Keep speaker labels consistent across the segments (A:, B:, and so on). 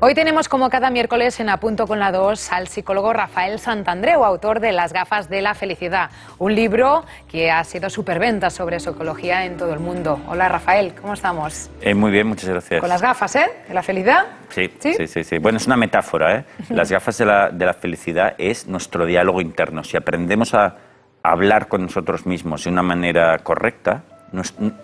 A: Hoy tenemos como cada miércoles en Apunto con la 2 al psicólogo Rafael Santandreu, autor de Las gafas de la felicidad, un libro que ha sido superventa sobre psicología en todo el mundo. Hola Rafael, ¿cómo estamos?
B: Eh, muy bien, muchas gracias. Con las
A: gafas, ¿eh? De la felicidad.
B: Sí, sí, sí, Bueno, es una metáfora, ¿eh? Las gafas de la, de la felicidad es nuestro diálogo interno. Si aprendemos a hablar con nosotros mismos de una manera correcta,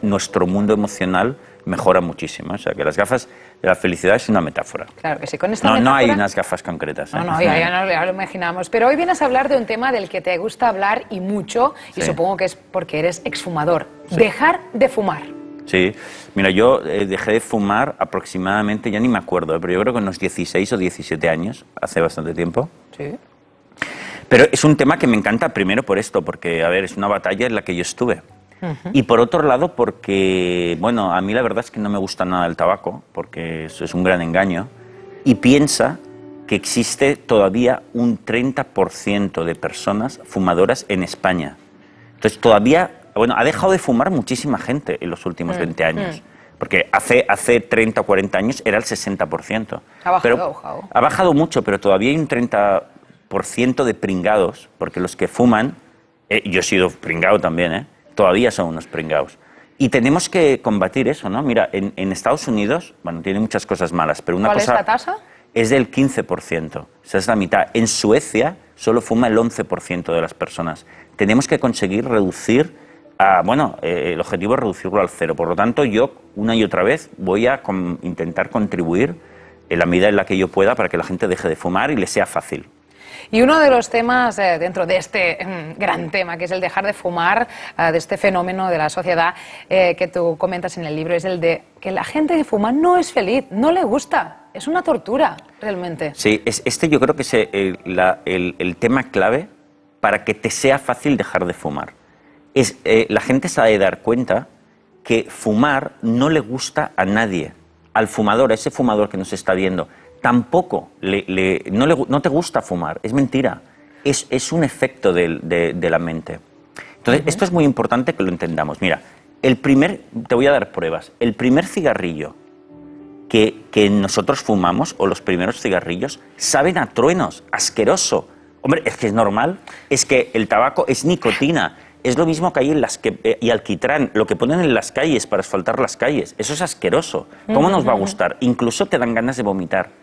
B: nuestro mundo emocional mejora muchísimo. O sea, que las gafas de la felicidad es una metáfora.
A: Claro que sí, con esta No, no hay
B: unas gafas concretas. ¿eh? No, no,
A: ya, lo imaginamos. Pero hoy vienes a hablar de un tema del que te gusta hablar y mucho, y supongo que es porque eres exfumador. Dejar de fumar.
B: Sí, mira, yo eh, dejé de fumar aproximadamente, ya ni me acuerdo, ¿eh? pero yo creo que unos 16 o 17 años, hace bastante tiempo. Sí. Pero es un tema que me encanta primero por esto, porque, a ver, es una batalla en la que yo estuve. Y por otro lado, porque, bueno, a mí la verdad es que no me gusta nada el tabaco, porque eso es un gran engaño, y piensa que existe todavía un 30% de personas fumadoras en España. Entonces todavía, bueno, ha dejado de fumar muchísima gente en los últimos 20 mm, años. Mm. Porque hace, hace 30 o 40 años era el 60%. Ha bajado, Ha bajado mucho, pero todavía hay un 30% de pringados, porque los que fuman, eh, yo he sido pringado también, ¿eh? todavía son unos pringados. Y tenemos que combatir eso, ¿no? Mira, en, Estados Unidos, bueno, tiene muchas cosas malas, pero una cosa... ¿Cuál es la tasa? Es del 15%, o sea, es la mitad. En Suecia solo fuma el 11% de las personas. Tenemos que conseguir reducir, bueno, eh, el objetivo es reducirlo al cero. Por lo tanto, yo una y otra vez voy a intentar contribuir en la medida en la que yo pueda para que la gente deje de fumar y le sea fácil.
A: Y uno de los temas eh, dentro de este mm, gran tema, que es el dejar de fumar, eh, de este fenómeno de la sociedad eh, que tú comentas en el libro, es el de que la gente que fuma no es feliz, no le gusta. Es una tortura, realmente.
B: Sí, este yo creo que es el, tema clave para que te sea fácil dejar de fumar. Es, la gente se ha de dar cuenta que fumar no le gusta a nadie, al fumador, a ese fumador que nos está viendo tampoco no, te gusta fumar. Es mentira. Es, un efecto de, la mente. Entonces, esto es muy importante que lo entendamos. Mira, el primer, te voy a dar pruebas. El primer cigarrillo que, nosotros fumamos, o los primeros cigarrillos, saben a truenos, asqueroso. Hombre, es que es normal. Es que el tabaco es nicotina. Es lo mismo que hay en las que, eh, y alquitrán, lo que ponen en las calles para asfaltar las calles. Eso es asqueroso. ¿Cómo nos va a gustar? Incluso te dan ganas de vomitar.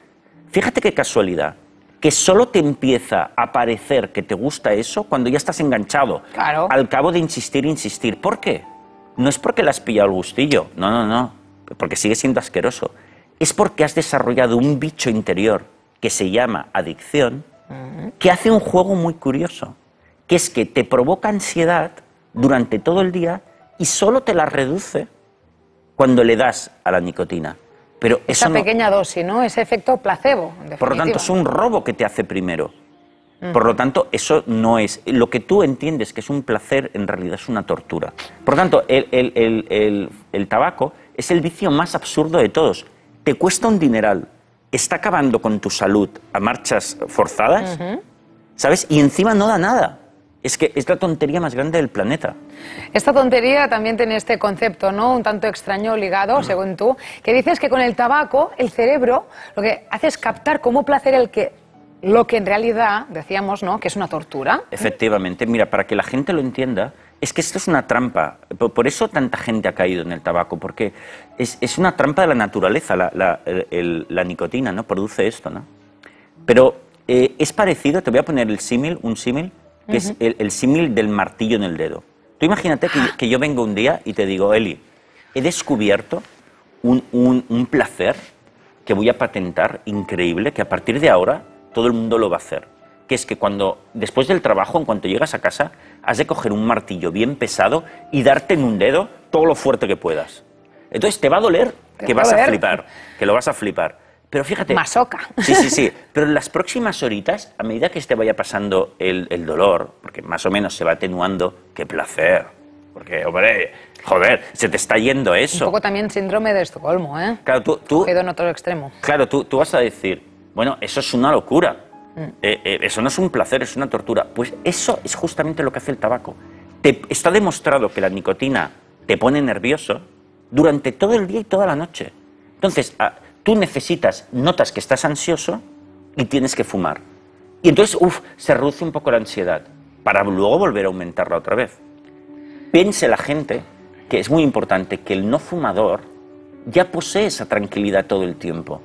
B: Fíjate qué casualidad que solo te empieza a parecer que te gusta eso cuando ya estás enganchado. Claro. Al cabo de insistir, insistir. ¿Por qué? No es porque le has pillado el gustillo. No, no, no. Porque sigue siendo asqueroso. Es porque has desarrollado un bicho interior que se llama adicción, que hace un juego muy curioso. Que es que te provoca ansiedad durante todo el día y solo te la reduce cuando le das a la nicotina. Pero Esa pequeña
A: dosis, ¿no? Ese efecto placebo. Por lo tanto, es un
B: robo que te hace primero. Mm. Por lo tanto, eso no es. Lo que tú entiendes que es un placer, en realidad es una tortura. Por lo tanto, el, tabaco es el vicio más absurdo de todos. Te cuesta un dineral, está acabando con tu salud a marchas forzadas, ¿sabes? Y encima no da nada. Es que es la tontería más grande del planeta.
A: Esta tontería también tiene este concepto, ¿no? Un tanto extraño ligado, según tú, que dices que con el tabaco, el cerebro lo que hace es captar como placer el que lo que en realidad decíamos, ¿no? Que es una tortura.
B: Efectivamente, mira, para que la gente lo entienda, es que esto es una trampa. Por, eso tanta gente ha caído en el tabaco, porque es, una trampa de la naturaleza. La, nicotina, ¿no? Produce esto, ¿no? Pero eh, es parecido, te voy a poner el símil, un símil que es el, símil del martillo en el dedo. Tú imagínate que, yo vengo un día y te digo, Eli, he descubierto un, placer que voy a patentar increíble, que a partir de ahora todo el mundo lo va a hacer. Que es que cuando, después del trabajo, en cuanto llegas a casa, has de coger un martillo bien pesado y darte en un dedo todo lo fuerte que puedas. Entonces te va a doler que vas a flipar, que lo vas a flipar. Pero fíjate. Masoca. Sí, sí, sí. Pero en las próximas horitas, a medida que este vaya pasando el, el dolor, porque más o menos se va atenuando, qué placer. Porque, hombre, joder, se te está yendo eso. Un poco
A: también síndrome de Estocolmo, ¿eh?
B: Claro, tú. tú Cogido
A: en otro extremo.
B: Claro, tú, tú vas a decir, bueno, eso es una locura. Mm. Eh, eh, eso no es un placer, es una tortura. Pues eso es justamente lo que hace el tabaco. Te, está demostrado que la nicotina te pone nervioso durante todo el día y toda la noche. Entonces, tú necesitas, notas que estás ansioso y tienes que fumar. Y entonces, uff, se reduce un poco la ansiedad para luego volver a aumentarla otra vez. Piense la gente que es muy importante que el no fumador ya posee esa tranquilidad todo el tiempo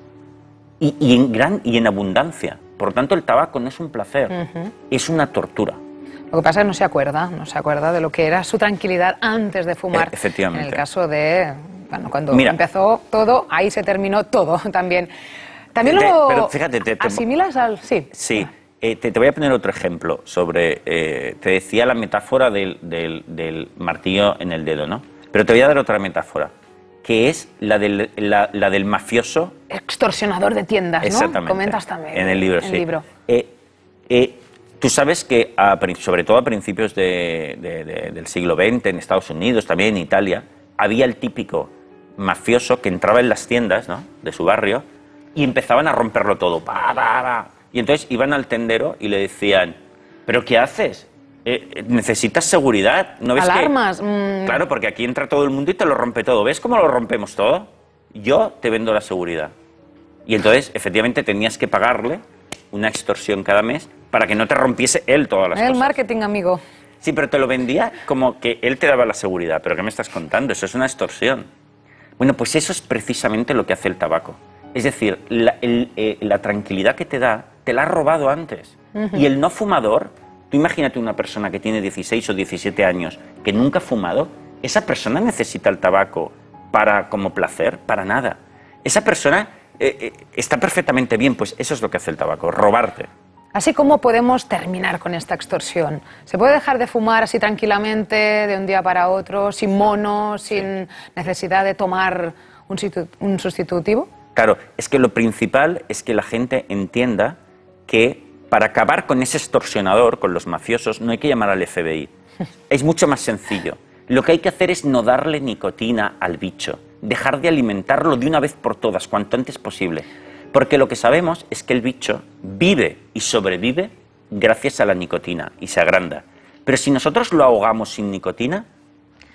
B: y, en, gran, y en abundancia. Por lo tanto, el tabaco no es un placer, es una tortura.
A: Lo que pasa es que no se acuerda, no se acuerda de lo que era su tranquilidad antes de fumar. E-,
B: efectivamente. En el
A: caso de bueno, cuando empezó todo, ahí se terminó todo también.
B: También te, asimilas al... Sí. Sí. Eh, te, voy a poner otro ejemplo sobre... Eh, te decía la metáfora del, del, del, martillo en el dedo, ¿no? Pero te voy a dar otra metáfora, que es la del, la, del mafioso...
A: Extorsionador de tiendas, ¿no? Exactamente. Comentas
B: también. En el libro, sí. libro. Eh, tú sabes que, sobre todo a principios del siglo XX, en Estados Unidos, también en Italia, había el típico mafioso que entraba en las tiendas de su barrio y empezaban a romperlo todo. Y entonces iban al tendero y le decían, ¿pero qué haces? Eh, eh, necesitas seguridad. ¿No ves Alarmas.
A: Mm. Claro,
B: porque aquí entra todo el mundo y te lo rompe todo. ¿Ves cómo lo rompemos todo? Yo te vendo la seguridad. Y entonces, efectivamente, tenías que pagarle una extorsión cada mes para que no te rompiese él todas las cosas.
A: El marketing, amigo.
B: Sí, pero te lo vendía como que él te daba la seguridad. ¿Pero qué me estás contando? Eso es una extorsión. Bueno, pues eso es precisamente lo que hace el tabaco. Es decir, la, eh, tranquilidad que te da, te la ha robado antes. Y el no fumador, tú imagínate una persona que tiene 16 o 17 años que nunca ha fumado, esa persona necesita el tabaco para como placer, para nada. Esa persona eh, eh, está perfectamente bien, pues eso es lo que hace el tabaco, robarte.
A: Así como podemos terminar con esta extorsión. ¿Se puede dejar de fumar así tranquilamente, de un día para otro, sin mono, sin necesidad de tomar un, un sustitutivo?
B: Claro, es que lo principal es que la gente entienda que para acabar con ese extorsionador, con los mafiosos, no hay que llamar al FBI. Es mucho más sencillo. Lo que hay que hacer es no darle nicotina al bicho, dejar de alimentarlo de una vez por todas, cuanto antes posible. Porque lo que sabemos es que el bicho vive y sobrevive gracias a la nicotina y se agranda. Pero si nosotros lo ahogamos sin nicotina,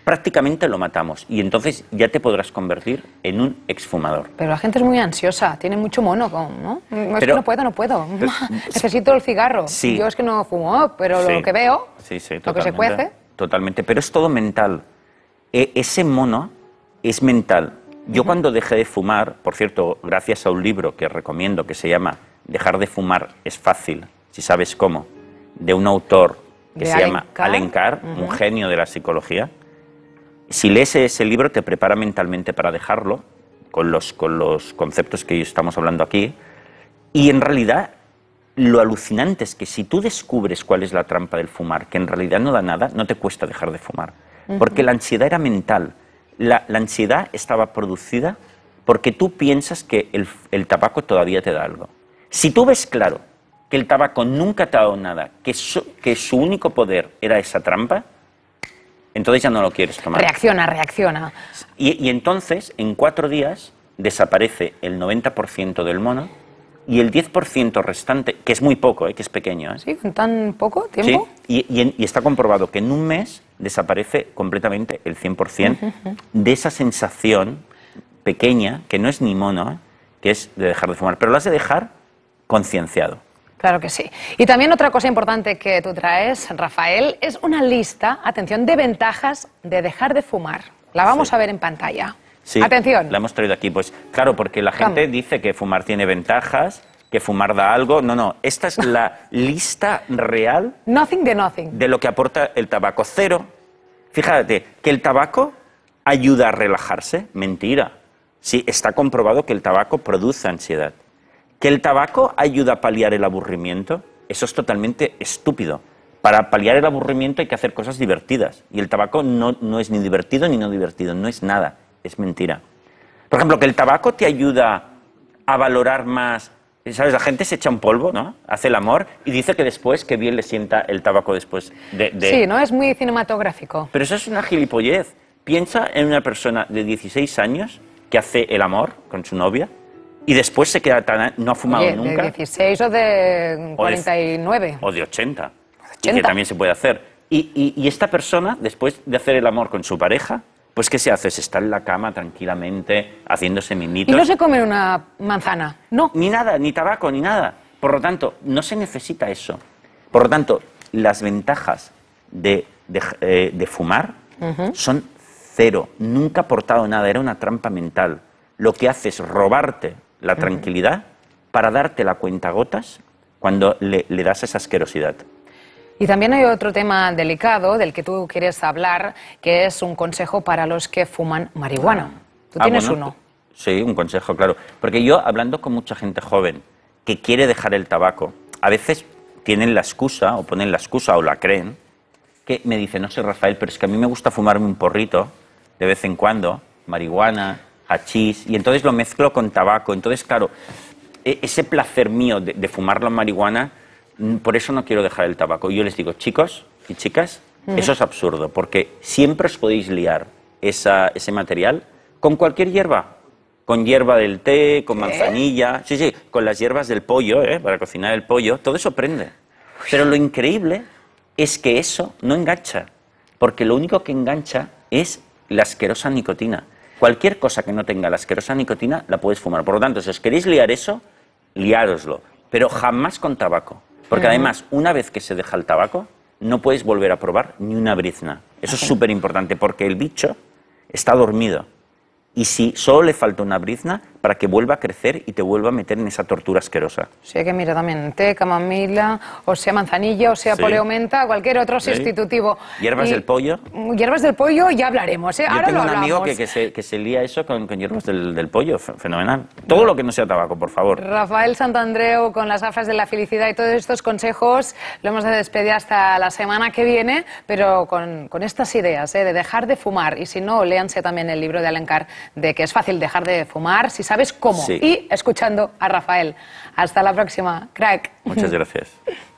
B: prácticamente lo matamos y entonces ya te podrás convertir en un exfumador.
A: Pero la gente es muy ansiosa, tiene mucho mono, ¿no? es que no puedo, no puedo. Necesito el cigarro. Sí. Yo es que no fumo, pero lo que veo,
B: lo que se cuece. Totalmente, pero es todo mental. E, ese mono es mental. Yo cuando dejé de fumar, por cierto, gracias a un libro que recomiendo que se llama Dejar de fumar es fácil, si sabes cómo, de un autor
A: que se llama Alencar, un
B: genio de la psicología. Si lees ese libro te prepara mentalmente para dejarlo, con los, conceptos que estamos hablando aquí. Y en realidad lo alucinante es que si tú descubres cuál es la trampa del fumar, que en realidad no da nada, no te cuesta dejar de fumar. Porque la ansiedad era mental la, ansiedad estaba producida porque tú piensas que el, tabaco todavía te da algo. Si tú ves claro que el tabaco nunca te ha dado nada, que su, que su único poder era esa trampa, entonces ya no lo quieres tomar.
A: Reacciona, reacciona.
B: Y, y entonces, en cuatro días, desaparece el 90% del mono y el 10% restante, que es muy poco, eh, que es pequeño. Eh. Sí,
A: con tan poco tiempo.
B: y, está comprobado que en un mes desaparece completamente el 100% de esa sensación pequeña, que no es ni mono, eh, que es de dejar de fumar, pero lo has de dejar concienciado.
A: Claro que sí. Y también otra cosa importante que tú traes, Rafael, es una lista, atención, de ventajas de dejar de fumar. La vamos a ver en pantalla. Atención. La
B: hemos traído aquí. Pues claro, porque la gente dice que fumar tiene ventajas, que fumar da algo. No, no. Esta es la lista real.
A: de
B: De lo que aporta el tabaco. Cero. Fíjate, que el tabaco ayuda a relajarse. Mentira. Sí, está comprobado que el tabaco produce ansiedad. Que el tabaco ayuda a paliar el aburrimiento. Eso es totalmente estúpido. Para paliar el aburrimiento hay que hacer cosas divertidas. Y el tabaco no, no es ni divertido ni no divertido, no es nada es mentira. Por ejemplo, que el tabaco te ayuda a valorar más. ¿Sabes? La gente se echa un polvo, ¿no? Hace el amor y dice que después, que bien le sienta el tabaco después de, Sí, ¿no?
A: Es muy cinematográfico.
B: Pero eso es una gilipollez. Piensa en una persona de 16 años que hace el amor con su novia y después se queda tan... no ha fumado nunca. De
A: 16 o de 49.
B: O de, 80, que también se puede hacer. y esta persona, después de hacer el amor con su pareja, pues ¿qué se hace? Se está en la cama tranquilamente haciéndose mimitos. Y no se come una manzana, ¿no? Ni nada, ni tabaco, ni nada. Por lo tanto, no se necesita eso. Por lo tanto, las ventajas de, eh, fumar son cero. Nunca ha aportado nada, era una trampa mental. Lo que hace es robarte la tranquilidad para darte la cuenta gotas cuando le das esa asquerosidad.
A: Y también hay otro tema delicado del que tú quieres hablar, que es un consejo para los que fuman marihuana. Ah.
B: ¿Tú ah, tienes uno? Sí, un consejo, claro. Porque yo, hablando con mucha gente joven que quiere dejar el tabaco, a veces tienen la excusa, o ponen la excusa, o la creen, que me dicen, no sé, Rafael, pero es que a mí me gusta fumarme un porrito de vez en cuando, marihuana, hachís, y entonces lo mezclo con tabaco. Entonces, claro, e-, ese placer mío de, de fumar la marihuana Mm, por eso no quiero dejar el tabaco. Y yo les digo, chicos y chicas, eso es absurdo, porque siempre os podéis liar ese material con cualquier hierba. Con hierba del té, con manzanilla, sí, sí, con las hierbas del pollo, ¿eh? para cocinar el pollo, todo eso prende. Pero lo increíble es que eso no engancha, porque lo único que engancha es la asquerosa nicotina. Cualquier cosa que no tenga la asquerosa nicotina la puedes fumar. Por lo tanto, si os queréis liar eso, liároslo, pero jamás con tabaco. Porque además, una vez que se deja el tabaco, no puedes volver a probar ni una brizna. Eso es súper importante porque el bicho está dormido. Y si solo le falta una brizna, para que vuelva a crecer y te vuelva a meter en esa tortura asquerosa. Sí,
A: sea que mira también té, camamila, o sea manzanilla, o sea sí. poleomenta, cualquier otro sí. sustitutivo.
B: ¿Hierbas del pollo?
A: Mm, hierbas del pollo ya hablaremos, ¿eh? Yo tengo un amigo que, que,
B: se, que, se, lía eso con, hierbas del, pollo, fenomenal. Todo lo que no sea tabaco, por favor.
A: Rafael Santandreu con las gafas de la felicidad y todos estos consejos lo hemos de despedir hasta la semana que viene, pero con, con estas ideas ¿eh? de dejar de fumar y si no, léanse también el libro de Alencar de que es fácil dejar de fumar si sabes cómo. Y escuchando a Rafael. Hasta la próxima, crack.
B: Muchas gracias.